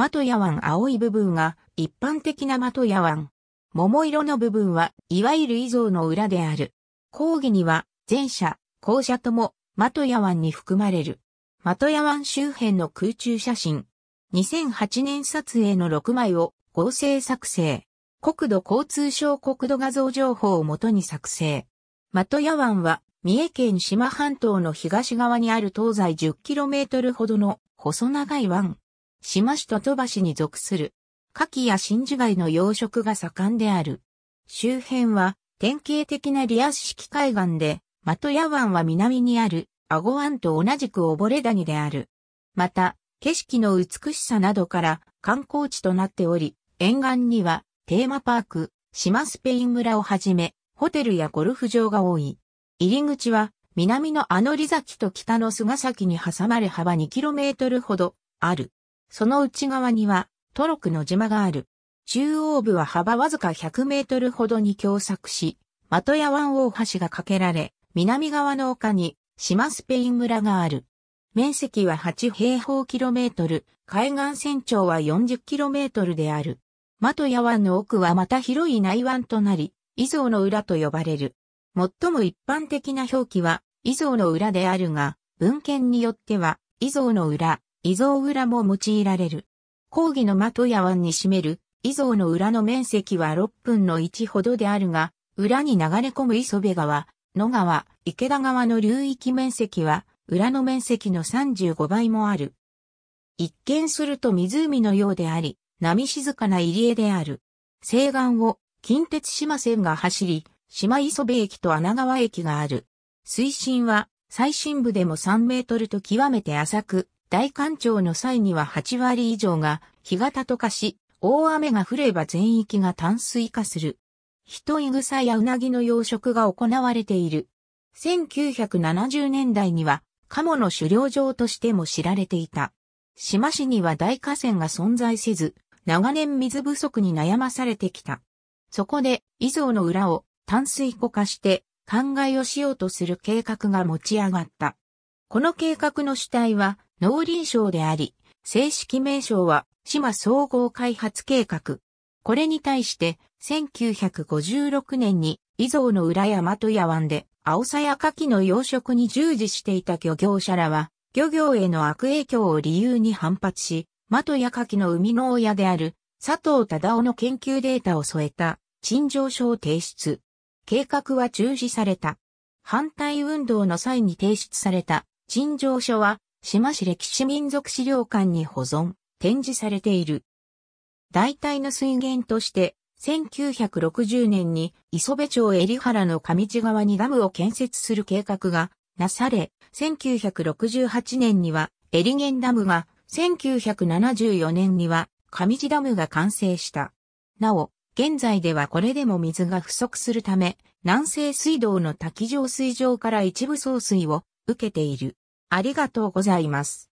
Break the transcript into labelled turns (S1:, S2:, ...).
S1: マトヤ湾青い部分が一般的なマトヤ湾。桃色の部分はいわゆる以上の裏である。講義には前者、後者ともマトヤ湾に含まれる。マトヤ湾周辺の空中写真。2008年撮影の6枚を合成作成。国土交通省国土画像情報をもとに作成。マトヤ湾は三重県島半島の東側にある東西 10km ほどの細長い湾。島市と鳥羽市に属する。牡蠣や真珠貝の養殖が盛んである。周辺は典型的なリアス式海岸で、的屋湾は南にある、アゴ湾と同じく溺谷である。また、景色の美しさなどから観光地となっており、沿岸にはテーマパーク、島スペイン村をはじめ、ホテルやゴルフ場が多い。入り口は南のあの里崎と北の菅崎に挟まれ幅 2km ほどある。その内側にはトロクの島がある。中央部は幅わずか100メートルほどに狭窄し、的屋湾大橋が架けられ、南側の丘に島スペイン村がある。面積は8平方キロメートル、海岸線長は40キロメートルである。的屋湾の奥はまた広い内湾となり、伊蔵の裏と呼ばれる。最も一般的な表記は、伊蔵の裏であるが、文献によっては、伊蔵の裏、伊蔵裏も用いられる。講義の的や湾に占める伊蔵の裏の面積は6分の1ほどであるが、裏に流れ込む磯部川、野川、池田川の流域面積は、裏の面積の35倍もある。一見すると湖のようであり、波静かな入り江である。西岸を近鉄島線が走り、島磯部駅と穴川駅がある。水深は最深部でも3メートルと極めて浅く、大干潮の際には8割以上が干潟と化し、大雨が降れば全域が淡水化する。人イグサやウナギの養殖が行われている。1970年代には、カモの狩猟場としても知られていた。島市には大河川が存在せず、長年水不足に悩まされてきた。そこで、伊蔵の裏を淡水湖化して、灌漑をしようとする計画が持ち上がった。この計画の主体は、農林省であり、正式名称は島総合開発計画。これに対して、1956年に、伊蔵の裏山と野湾で、青さや牡蠣の養殖に従事していた漁業者らは、漁業への悪影響を理由に反発し、トや牡蠣の生みの親である、佐藤忠夫の研究データを添えた、陳情書を提出。計画は中止された。反対運動の際に提出された、陳情書は、志摩市歴史民族資料館に保存、展示されている。大体の水源として、1960年に磯部町襟原の上地川にダムを建設する計画がなされ、1968年にはエリゲンダムが、1974年には上地ダムが完成した。なお、現在ではこれでも水が不足するため、南西水道の滝上水上から一部送水を受けている。ありがとうございます。